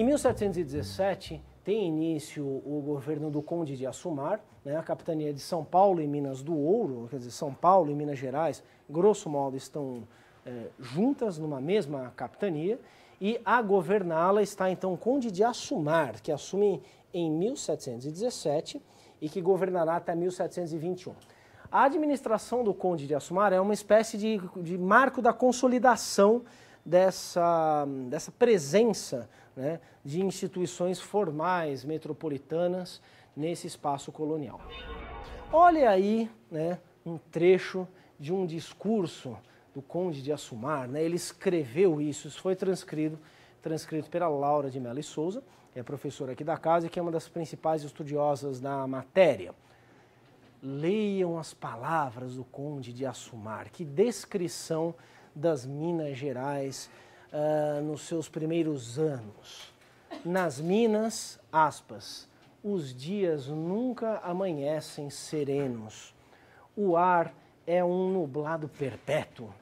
Em 1717 tem início o governo do Conde de Assumar, né, a capitania de São Paulo e Minas do Ouro, quer dizer, São Paulo e Minas Gerais, grosso modo, estão é, juntas numa mesma capitania, e a governá-la está então o Conde de Assumar, que assume em 1717 e que governará até 1721. A administração do Conde de Assumar é uma espécie de, de marco da consolidação dessa, dessa presença né, de instituições formais metropolitanas nesse espaço colonial. Olha aí né, um trecho de um discurso do Conde de Assumar, né? ele escreveu isso, isso foi transcrito, transcrito pela Laura de Mello e Souza, é professora aqui da casa e que é uma das principais estudiosas da matéria. Leiam as palavras do Conde de Assumar, que descrição das Minas Gerais uh, nos seus primeiros anos. Nas Minas, aspas, os dias nunca amanhecem serenos. O ar é um nublado perpétuo.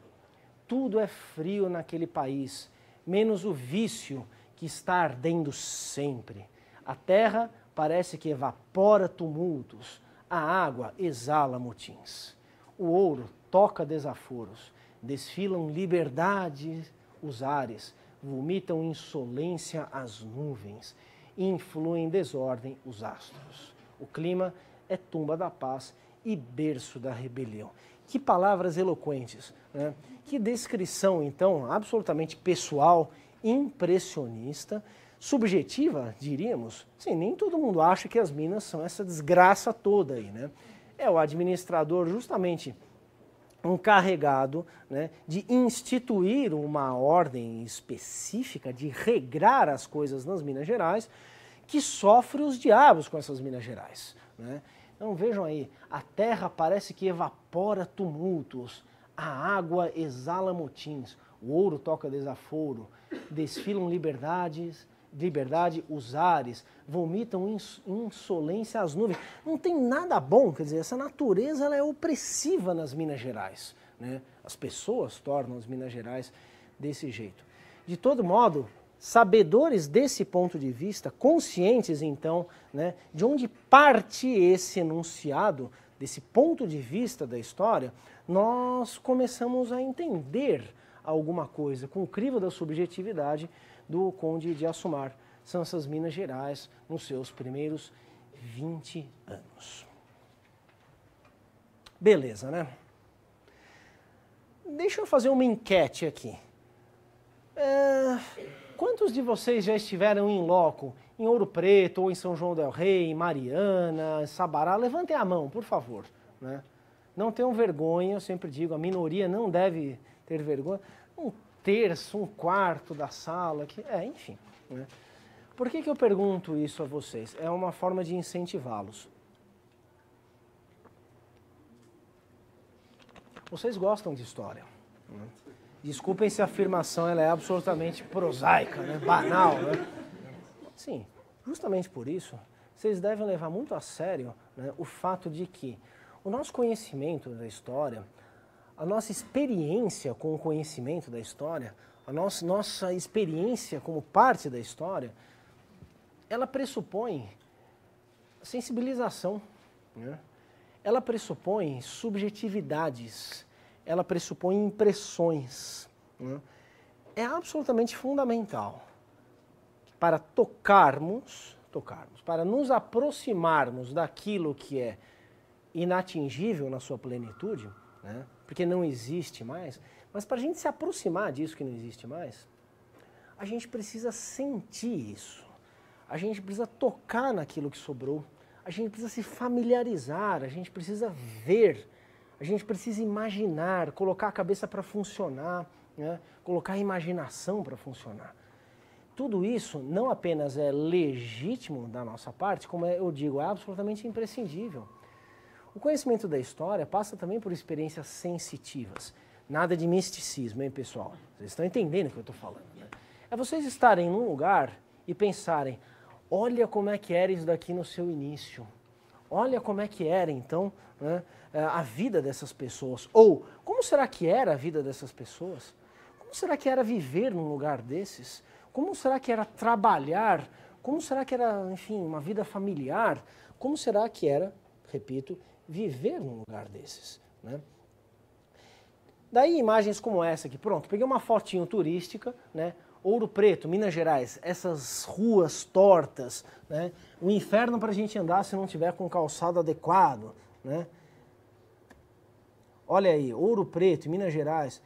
Tudo é frio naquele país, menos o vício que está ardendo sempre. A terra parece que evapora tumultos, a água exala motins. O ouro toca desaforos, desfilam liberdade os ares, vomitam insolência as nuvens, influem desordem os astros. O clima é tumba da paz e berço da rebelião. Que palavras eloquentes, né? que descrição então absolutamente pessoal, impressionista, subjetiva, diríamos. Sim, nem todo mundo acha que as minas são essa desgraça toda aí, né? É o administrador justamente encarregado né, de instituir uma ordem específica, de regrar as coisas nas Minas Gerais, que sofre os diabos com essas Minas Gerais. Né? Então vejam aí, a terra parece que evapora tumultos, a água exala motins, o ouro toca desaforo, desfilam liberdades, liberdade os ares, vomitam insolência as nuvens. Não tem nada bom, quer dizer, essa natureza ela é opressiva nas Minas Gerais. Né? As pessoas tornam as Minas Gerais desse jeito. De todo modo, sabedores desse ponto de vista, conscientes então né, de onde parte esse enunciado, desse ponto de vista da história, nós começamos a entender alguma coisa com o crivo da subjetividade do Conde de Assumar. São essas Minas Gerais nos seus primeiros 20 anos. Beleza, né? Deixa eu fazer uma enquete aqui. É... Quantos de vocês já estiveram em loco, em Ouro Preto, ou em São João del Rei, em Mariana, em Sabará? Levantem a mão, por favor. Né? Não tenham vergonha, eu sempre digo, a minoria não deve ter vergonha. Não terço, um quarto da sala, que, é, enfim. Né? Por que, que eu pergunto isso a vocês? É uma forma de incentivá-los. Vocês gostam de história. Né? Desculpem se a afirmação ela é absolutamente prosaica, né? banal. Né? Sim, justamente por isso, vocês devem levar muito a sério né, o fato de que o nosso conhecimento da história, a nossa experiência com o conhecimento da história, a nossa, nossa experiência como parte da história, ela pressupõe sensibilização, né? ela pressupõe subjetividades, ela pressupõe impressões. Né? É absolutamente fundamental para tocarmos, tocarmos, para nos aproximarmos daquilo que é inatingível na sua plenitude, né? porque não existe mais. Mas para a gente se aproximar disso que não existe mais, a gente precisa sentir isso. A gente precisa tocar naquilo que sobrou. A gente precisa se familiarizar, a gente precisa ver, a gente precisa imaginar, colocar a cabeça para funcionar, né? colocar a imaginação para funcionar. Tudo isso não apenas é legítimo da nossa parte, como é, eu digo, é absolutamente imprescindível. O conhecimento da história passa também por experiências sensitivas. Nada de misticismo, hein, pessoal? Vocês estão entendendo o que eu estou falando. Né? É vocês estarem num lugar e pensarem: olha como é que era isso daqui no seu início. Olha como é que era, então, né, eh, a vida dessas pessoas. Ou como será que era a vida dessas pessoas? Como será que era viver num lugar desses? Como será que era trabalhar? Como será que era, enfim, uma vida familiar? Como será que era, repito, viver num lugar desses. Né? Daí imagens como essa aqui, pronto, peguei uma fotinho turística, né? Ouro Preto, Minas Gerais, essas ruas tortas, né? Um inferno para a gente andar se não tiver com calçado adequado, né? Olha aí, Ouro Preto, Minas Gerais.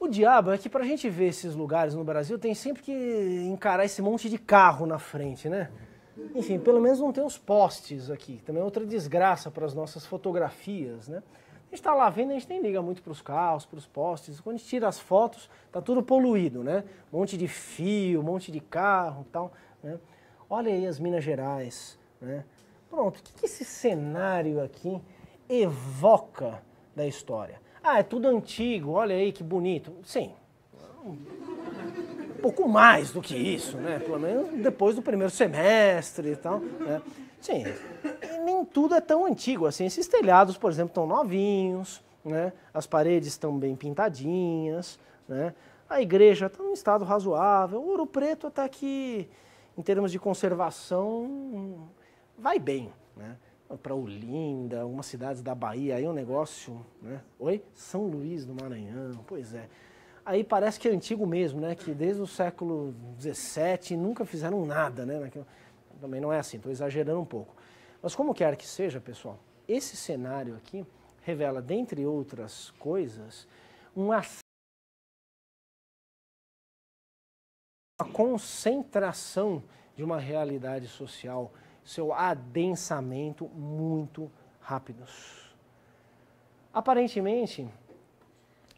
O diabo é que para a gente ver esses lugares no Brasil tem sempre que encarar esse monte de carro na frente, né? Enfim, pelo menos não tem os postes aqui. Também é outra desgraça para as nossas fotografias, né? A gente está lá vendo, a gente nem liga muito para os carros, para os postes. Quando a gente tira as fotos, está tudo poluído, né? monte de fio, monte de carro e tal. Né? Olha aí as Minas Gerais, né? Pronto, o que, que esse cenário aqui evoca da história? Ah, é tudo antigo, olha aí que bonito. Sim, pouco mais do que isso, né? Pelo menos depois do primeiro semestre e tal, né? Sim, nem tudo é tão antigo assim. Esses telhados, por exemplo, estão novinhos, né? As paredes estão bem pintadinhas, né? A igreja está num estado razoável. O Ouro Preto até que, em termos de conservação, vai bem, né? para Olinda, algumas cidades da Bahia, aí um negócio, né? Oi? São Luís do Maranhão, pois é aí parece que é antigo mesmo, né? Que desde o século XVII nunca fizeram nada, né? Também não é assim, estou exagerando um pouco. Mas como quer que seja, pessoal, esse cenário aqui revela, dentre outras coisas, um acesso a concentração de uma realidade social, seu adensamento muito rápido, Aparentemente,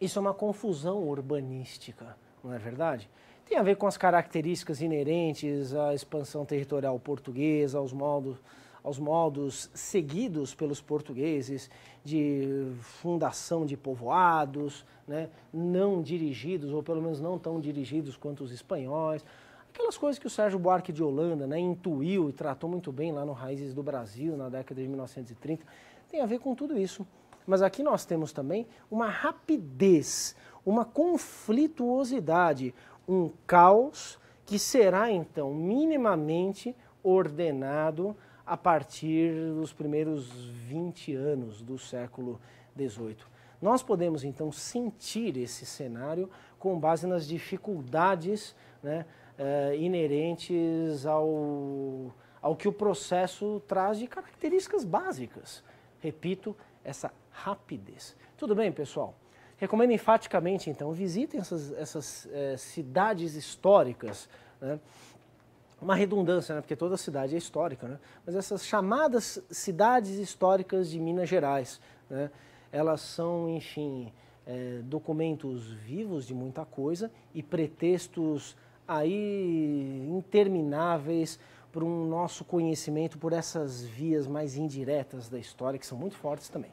isso é uma confusão urbanística, não é verdade? Tem a ver com as características inerentes à expansão territorial portuguesa, aos modos, aos modos seguidos pelos portugueses de fundação de povoados, né? não dirigidos, ou pelo menos não tão dirigidos quanto os espanhóis. Aquelas coisas que o Sérgio Buarque de Holanda né, intuiu e tratou muito bem lá no Raízes do Brasil, na década de 1930, tem a ver com tudo isso mas aqui nós temos também uma rapidez, uma conflituosidade, um caos que será então minimamente ordenado a partir dos primeiros 20 anos do século XVIII. Nós podemos então sentir esse cenário com base nas dificuldades né, uh, inerentes ao, ao que o processo traz de características básicas. Repito, essa rapidez. Tudo bem, pessoal? Recomendo enfaticamente, então, visitem essas, essas eh, cidades históricas. Né? Uma redundância, né? porque toda cidade é histórica, né? mas essas chamadas cidades históricas de Minas Gerais, né? elas são, enfim, eh, documentos vivos de muita coisa e pretextos aí intermináveis para um nosso conhecimento por essas vias mais indiretas da história, que são muito fortes também.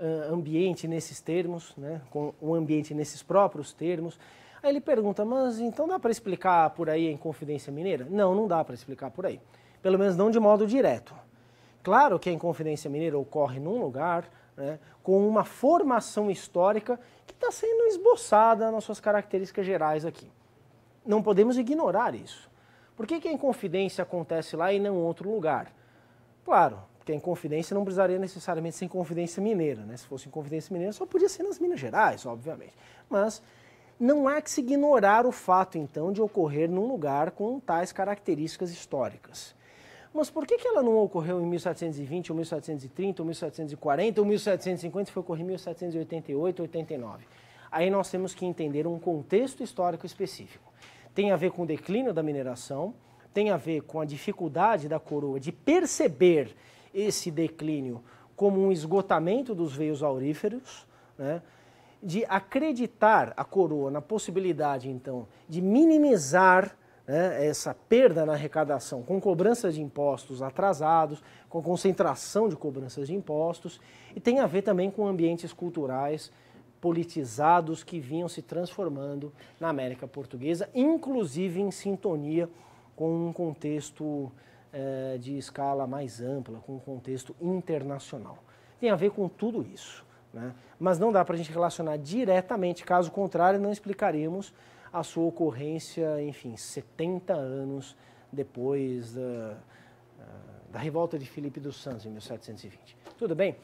Ah, ambiente nesses termos, né? com o ambiente nesses próprios termos. Aí ele pergunta, mas então dá para explicar por aí a Inconfidência Mineira? Não, não dá para explicar por aí. Pelo menos não de modo direto. Claro que a Inconfidência Mineira ocorre num lugar né, com uma formação histórica que está sendo esboçada nas suas características gerais aqui. Não podemos ignorar isso. Por que, que a Inconfidência acontece lá e não em outro lugar? Claro, porque a Inconfidência não precisaria necessariamente ser Inconfidência Mineira, né? Se fosse Inconfidência Mineira, só podia ser nas Minas Gerais, obviamente. Mas não há que se ignorar o fato, então, de ocorrer num lugar com tais características históricas. Mas por que, que ela não ocorreu em 1720, ou 1730, ou 1740, ou 1750, foi ocorrer em 1788, 89? Aí nós temos que entender um contexto histórico específico. Tem a ver com o declínio da mineração, tem a ver com a dificuldade da coroa de perceber esse declínio como um esgotamento dos veios auríferos, né? de acreditar a coroa na possibilidade, então, de minimizar né, essa perda na arrecadação com cobranças de impostos atrasados, com concentração de cobranças de impostos, e tem a ver também com ambientes culturais politizados que vinham se transformando na América Portuguesa, inclusive em sintonia com um contexto eh, de escala mais ampla, com um contexto internacional. Tem a ver com tudo isso. Né? Mas não dá para a gente relacionar diretamente, caso contrário, não explicaríamos a sua ocorrência, enfim, 70 anos depois da, eh, da revolta de Felipe dos Santos, em 1720. Tudo bem?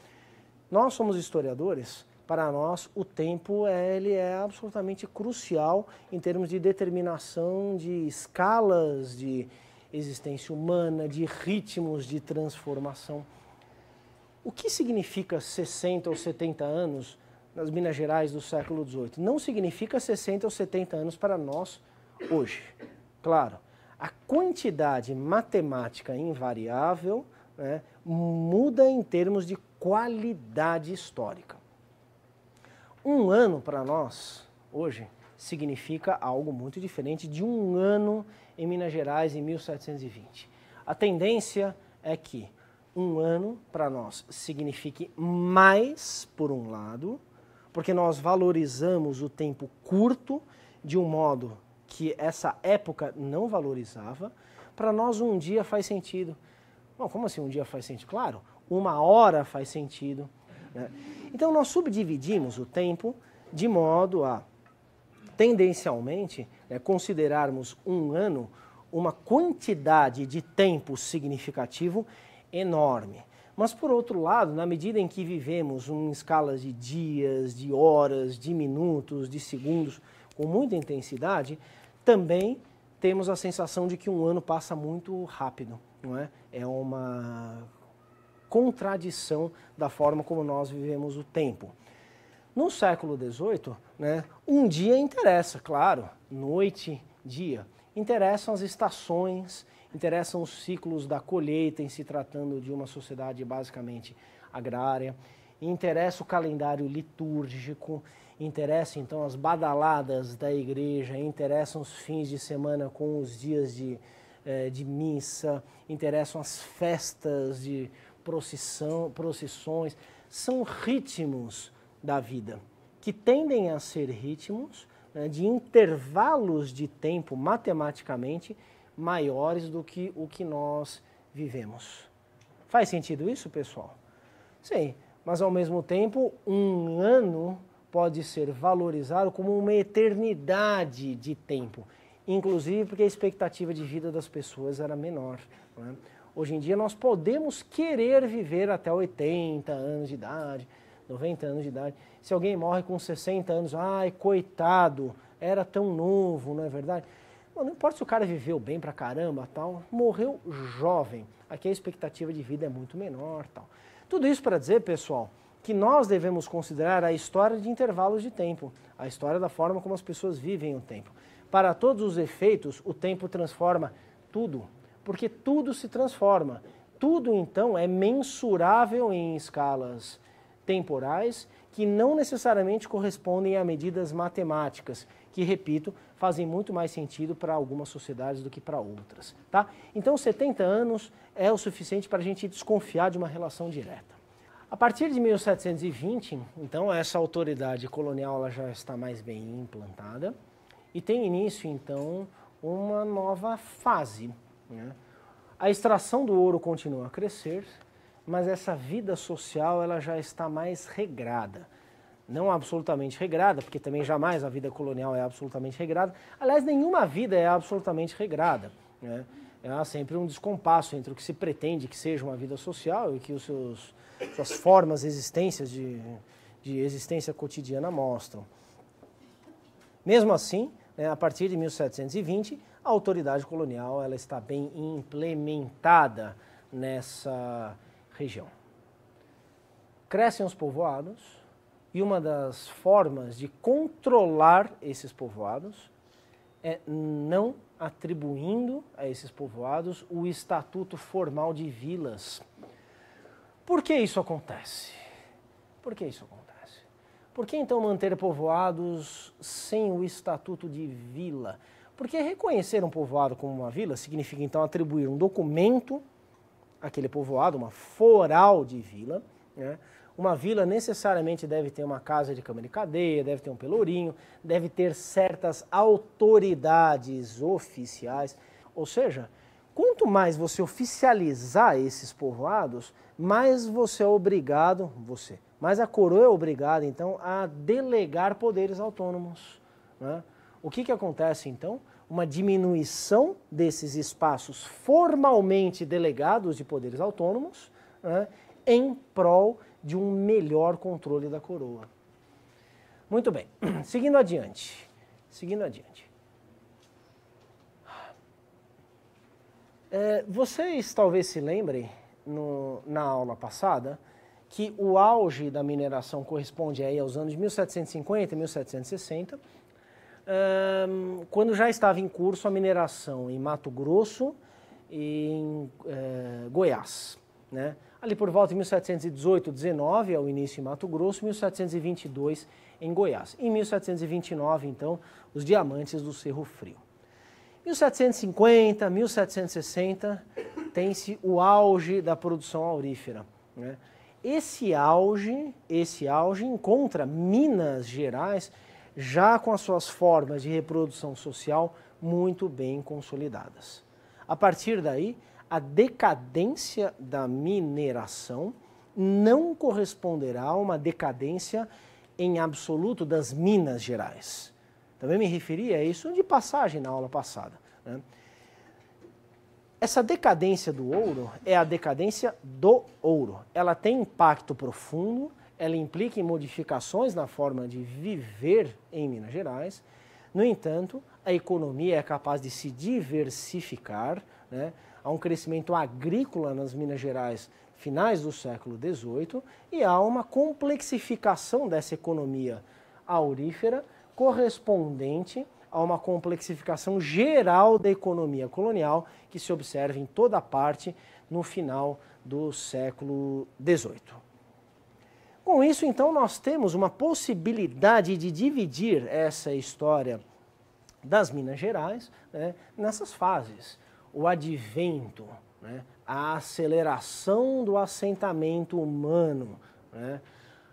Nós somos historiadores, para nós o tempo ele é absolutamente crucial em termos de determinação de escalas, de existência humana, de ritmos de transformação. O que significa 60 ou 70 anos nas Minas Gerais do século XVIII? Não significa 60 ou 70 anos para nós hoje. Claro, a quantidade matemática invariável né, muda em termos de qualidade histórica. Um ano para nós, hoje, significa algo muito diferente de um ano em Minas Gerais em 1720. A tendência é que um ano para nós signifique mais, por um lado, porque nós valorizamos o tempo curto de um modo que essa época não valorizava. Para nós, um dia faz sentido. Bom, como assim um dia faz sentido? Claro, uma hora faz sentido. Né? Então, nós subdividimos o tempo de modo a tendencialmente, né, considerarmos um ano uma quantidade de tempo significativo enorme. Mas, por outro lado, na medida em que vivemos em escalas de dias, de horas, de minutos, de segundos, com muita intensidade, também temos a sensação de que um ano passa muito rápido, não é? É uma contradição da forma como nós vivemos o tempo. No século XVIII, né, um dia interessa, claro, noite, dia. Interessam as estações, interessam os ciclos da colheita em se tratando de uma sociedade basicamente agrária, interessa o calendário litúrgico, interessa então as badaladas da igreja, interessam os fins de semana com os dias de, eh, de missa, interessam as festas de procissão, procissões, são ritmos da vida, que tendem a ser ritmos né, de intervalos de tempo matematicamente maiores do que o que nós vivemos. Faz sentido isso, pessoal? Sim, mas ao mesmo tempo, um ano pode ser valorizado como uma eternidade de tempo, inclusive porque a expectativa de vida das pessoas era menor. Né? Hoje em dia, nós podemos querer viver até 80 anos de idade 90 anos de idade. Se alguém morre com 60 anos, ai, coitado, era tão novo, não é verdade? Não importa se o cara viveu bem pra caramba, tal, morreu jovem. Aqui a expectativa de vida é muito menor, tal. Tudo isso para dizer, pessoal, que nós devemos considerar a história de intervalos de tempo, a história da forma como as pessoas vivem o tempo. Para todos os efeitos, o tempo transforma tudo, porque tudo se transforma. Tudo então é mensurável em escalas temporais que não necessariamente correspondem a medidas matemáticas, que, repito, fazem muito mais sentido para algumas sociedades do que para outras. Tá? Então, 70 anos é o suficiente para a gente desconfiar de uma relação direta. A partir de 1720, então, essa autoridade colonial ela já está mais bem implantada e tem início, então, uma nova fase. Né? A extração do ouro continua a crescer, mas essa vida social ela já está mais regrada. Não absolutamente regrada, porque também jamais a vida colonial é absolutamente regrada. Aliás, nenhuma vida é absolutamente regrada. Né? É, há sempre um descompasso entre o que se pretende que seja uma vida social e o que os seus, suas formas existências de, de existência cotidiana mostram. Mesmo assim, né, a partir de 1720, a autoridade colonial ela está bem implementada nessa região. Crescem os povoados e uma das formas de controlar esses povoados é não atribuindo a esses povoados o estatuto formal de vilas. Por que isso acontece? Por que isso acontece? Por que então manter povoados sem o estatuto de vila? Porque reconhecer um povoado como uma vila significa então atribuir um documento aquele povoado, uma foral de vila. Né? Uma vila necessariamente deve ter uma casa de cama de cadeia, deve ter um pelourinho, deve ter certas autoridades oficiais. Ou seja, quanto mais você oficializar esses povoados, mais você é obrigado, você, mais a coroa é obrigada, então, a delegar poderes autônomos. Né? O que, que acontece, então? uma diminuição desses espaços formalmente delegados de poderes autônomos né, em prol de um melhor controle da coroa. Muito bem, seguindo adiante. Seguindo adiante. É, vocês talvez se lembrem, no, na aula passada, que o auge da mineração corresponde aí aos anos 1750 e 1760, um, quando já estava em curso a mineração em Mato Grosso e em eh, Goiás. Né? Ali por volta de 1718, 19 é o início em Mato Grosso, 1722 em Goiás. Em 1729, então, os diamantes do Cerro Frio. 1750, 1760, tem-se o auge da produção aurífera. Né? Esse auge, esse auge encontra Minas Gerais já com as suas formas de reprodução social muito bem consolidadas. A partir daí, a decadência da mineração não corresponderá a uma decadência em absoluto das Minas Gerais. Também me referi a isso de passagem na aula passada. Né? Essa decadência do ouro é a decadência do ouro. Ela tem impacto profundo, ela implica em modificações na forma de viver em Minas Gerais. No entanto, a economia é capaz de se diversificar, né? há um crescimento agrícola nas Minas Gerais finais do século XVIII e há uma complexificação dessa economia aurífera correspondente a uma complexificação geral da economia colonial que se observa em toda parte no final do século XVIII. Com isso, então, nós temos uma possibilidade de dividir essa história das Minas Gerais né, nessas fases. O advento, né, a aceleração do assentamento humano, né,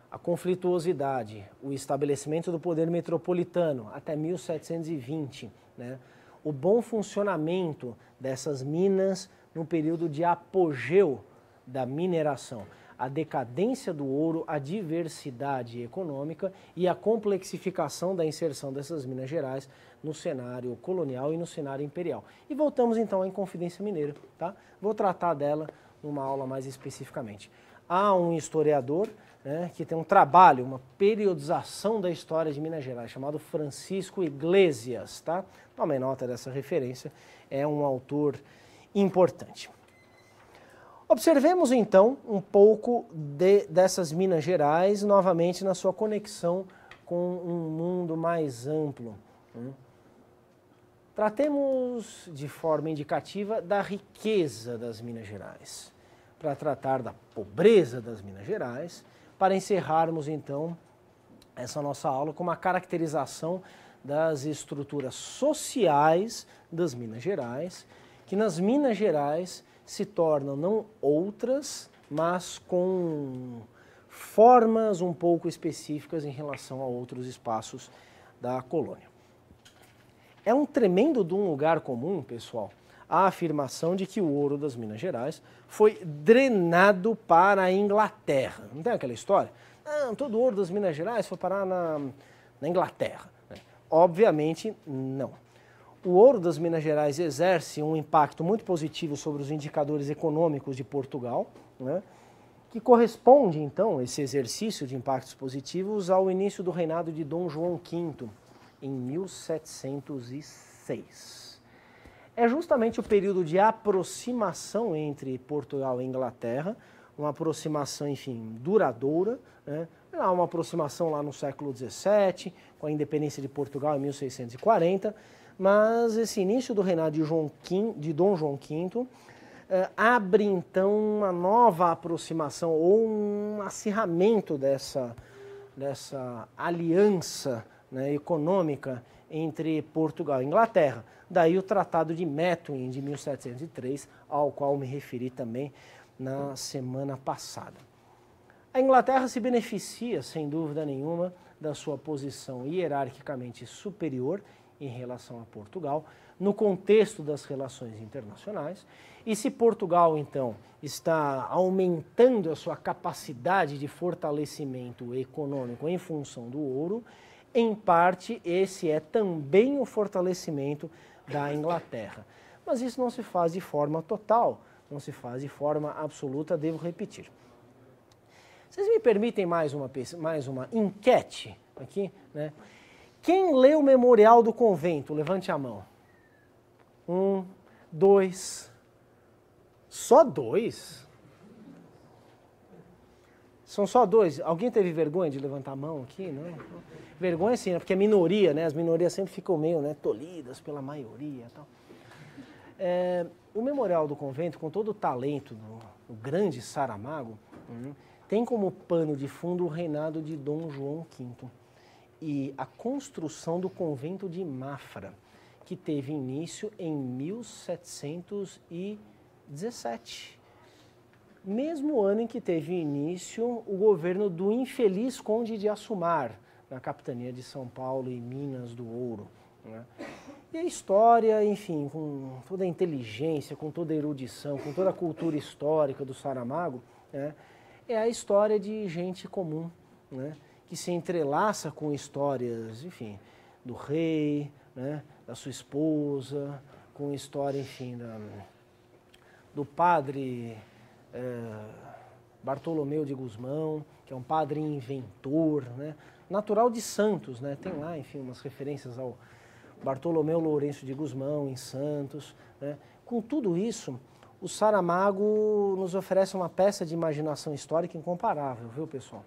a conflituosidade, o estabelecimento do poder metropolitano até 1720, né, o bom funcionamento dessas minas no período de apogeu da mineração a decadência do ouro, a diversidade econômica e a complexificação da inserção dessas Minas Gerais no cenário colonial e no cenário imperial. E voltamos então à Inconfidência Mineira, tá? Vou tratar dela numa aula mais especificamente. Há um historiador né, que tem um trabalho, uma periodização da história de Minas Gerais, chamado Francisco Iglesias, tá? Tomem nota dessa referência, é um autor importante. Observemos então um pouco de, dessas Minas Gerais novamente na sua conexão com um mundo mais amplo. Né? Tratemos de forma indicativa da riqueza das Minas Gerais, para tratar da pobreza das Minas Gerais, para encerrarmos então essa nossa aula com uma caracterização das estruturas sociais das Minas Gerais, que nas Minas Gerais se tornam não outras, mas com formas um pouco específicas em relação a outros espaços da colônia. É um tremendo de um lugar comum, pessoal, a afirmação de que o ouro das Minas Gerais foi drenado para a Inglaterra. Não tem aquela história? Não, ah, todo o ouro das Minas Gerais foi parar na, na Inglaterra. Né? Obviamente, não o ouro das Minas Gerais exerce um impacto muito positivo sobre os indicadores econômicos de Portugal, né, que corresponde, então, esse exercício de impactos positivos ao início do reinado de Dom João V, em 1706. É justamente o período de aproximação entre Portugal e Inglaterra, uma aproximação, enfim, duradoura, né, uma aproximação lá no século XVII, com a independência de Portugal em 1640, mas esse início do reinado de, João de Dom João V eh, abre então uma nova aproximação ou um acirramento dessa, dessa aliança né, econômica entre Portugal e Inglaterra. Daí o Tratado de Methuen de 1703, ao qual me referi também na semana passada. A Inglaterra se beneficia, sem dúvida nenhuma, da sua posição hierarquicamente superior em relação a Portugal, no contexto das relações internacionais. E se Portugal, então, está aumentando a sua capacidade de fortalecimento econômico em função do ouro, em parte esse é também o fortalecimento da Inglaterra. Mas isso não se faz de forma total, não se faz de forma absoluta, devo repetir. Vocês me permitem mais uma, mais uma enquete aqui, né? Quem lê o Memorial do Convento? Levante a mão. Um, dois. Só dois? São só dois. Alguém teve vergonha de levantar a mão aqui? Não? Vergonha sim, né? porque é minoria, né? As minorias sempre ficam meio né, tolhidas pela maioria tal. É, o Memorial do Convento, com todo o talento do, do grande Saramago, uhum. tem como pano de fundo o reinado de Dom João V e a construção do convento de Mafra, que teve início em 1717. Mesmo ano em que teve início o governo do infeliz Conde de Assumar, na capitania de São Paulo e Minas do Ouro. Né? E a história, enfim, com toda a inteligência, com toda a erudição, com toda a cultura histórica do Saramago, né? é a história de gente comum, né? que se entrelaça com histórias, enfim, do rei, né, da sua esposa, com história, enfim, da, do padre é, Bartolomeu de Guzmão, que é um padre inventor, né, natural de Santos, né, tem lá, enfim, umas referências ao Bartolomeu Lourenço de Guzmão em Santos. Né. Com tudo isso, o Saramago nos oferece uma peça de imaginação histórica incomparável, viu, pessoal?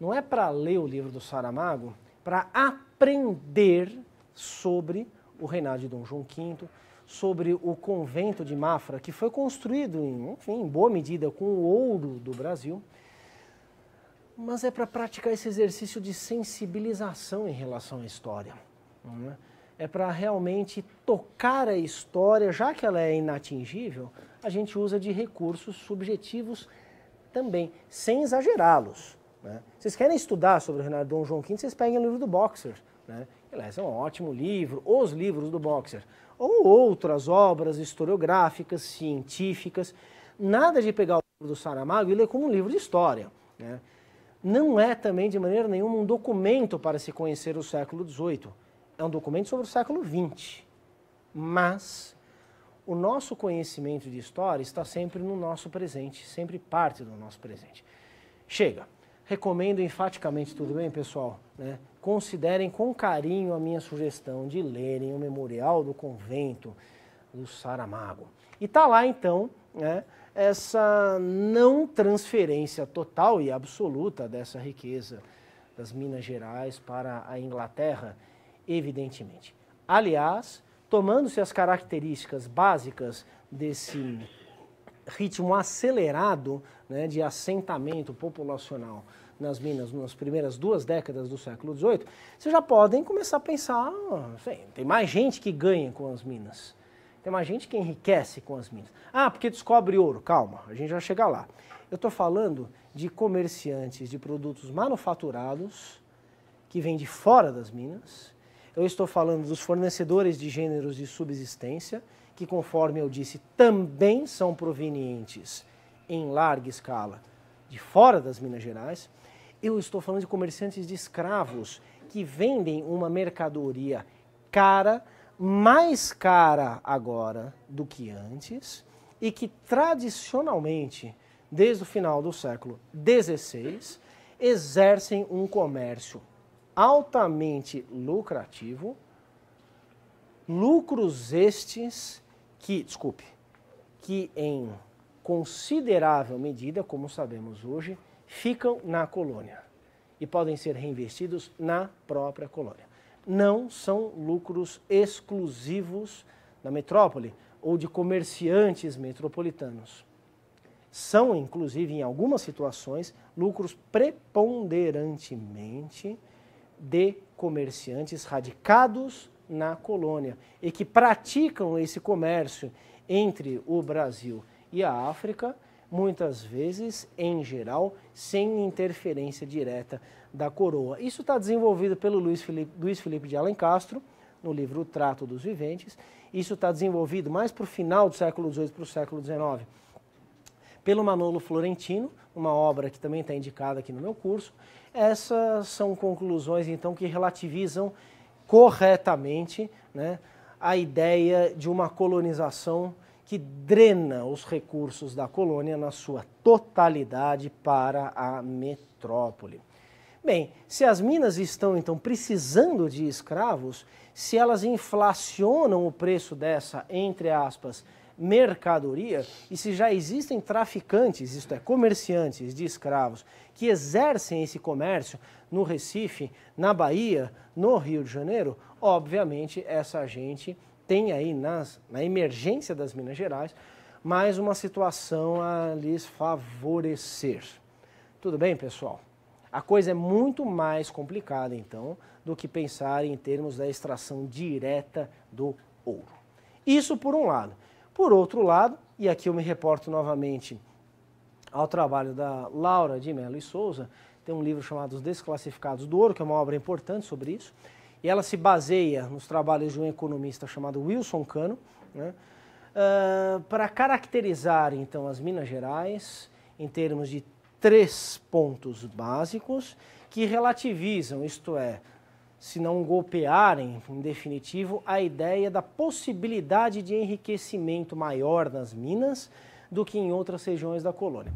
não é para ler o livro do Saramago, para aprender sobre o reinado de Dom João V, sobre o convento de Mafra, que foi construído, em, enfim, em boa medida, com o ouro do Brasil, mas é para praticar esse exercício de sensibilização em relação à história. É, é para realmente tocar a história, já que ela é inatingível, a gente usa de recursos subjetivos também, sem exagerá-los. Né? Vocês querem estudar sobre o Renato Dom João V, vocês peguem o livro do Boxer. Né? Aliás, é um ótimo livro, os livros do Boxer. Ou outras obras historiográficas, científicas. Nada de pegar o livro do Saramago e ler como um livro de história. Né? Não é também, de maneira nenhuma, um documento para se conhecer o século XVIII. É um documento sobre o século XX. Mas o nosso conhecimento de história está sempre no nosso presente, sempre parte do nosso presente. Chega! recomendo enfaticamente, tudo bem, pessoal? Né? Considerem com carinho a minha sugestão de lerem o Memorial do Convento do Saramago. E tá lá, então, né, essa não transferência total e absoluta dessa riqueza das Minas Gerais para a Inglaterra, evidentemente. Aliás, tomando-se as características básicas desse ritmo acelerado né, de assentamento populacional nas Minas nas primeiras duas décadas do século XVIII, vocês já podem começar a pensar, sei, tem mais gente que ganha com as minas, tem mais gente que enriquece com as minas. Ah, porque descobre ouro, calma, a gente já chega lá. Eu estou falando de comerciantes de produtos manufaturados que vêm de fora das minas, eu estou falando dos fornecedores de gêneros de subsistência, que, conforme eu disse, também são provenientes em larga escala de fora das Minas Gerais. Eu estou falando de comerciantes de escravos que vendem uma mercadoria cara, mais cara agora do que antes e que tradicionalmente, desde o final do século XVI, exercem um comércio altamente lucrativo, lucros estes que, desculpe, que em considerável medida, como sabemos hoje, ficam na colônia e podem ser reinvestidos na própria colônia. Não são lucros exclusivos da metrópole ou de comerciantes metropolitanos. São, inclusive, em algumas situações, lucros preponderantemente de comerciantes radicados na colônia e que praticam esse comércio entre o Brasil e a África, muitas vezes, em geral, sem interferência direta da coroa. Isso está desenvolvido pelo Luiz Felipe, Luiz Felipe de Alencastro, no livro O Trato dos Viventes. Isso está desenvolvido mais para o final do século XVIII para o século XIX pelo Manolo Florentino, uma obra que também está indicada aqui no meu curso. Essas são conclusões, então, que relativizam corretamente né, a ideia de uma colonização que drena os recursos da colônia na sua totalidade para a metrópole. Bem, se as minas estão então precisando de escravos, se elas inflacionam o preço dessa, entre aspas, mercadoria, e se já existem traficantes, isto é, comerciantes de escravos, que exercem esse comércio no Recife, na Bahia, no Rio de Janeiro, obviamente essa gente tem aí nas, na emergência das Minas Gerais mais uma situação a lhes favorecer. Tudo bem, pessoal? A coisa é muito mais complicada, então, do que pensar em termos da extração direta do ouro. Isso por um lado. Por outro lado, e aqui eu me reporto novamente ao trabalho da Laura de Mello e Souza. Tem um livro chamado Os Desclassificados do Ouro, que é uma obra importante sobre isso. E ela se baseia nos trabalhos de um economista chamado Wilson Cano, né, uh, para caracterizar então as Minas Gerais em termos de três pontos básicos que relativizam, isto é, se não golpearem, em definitivo, a ideia da possibilidade de enriquecimento maior nas minas do que em outras regiões da colônia.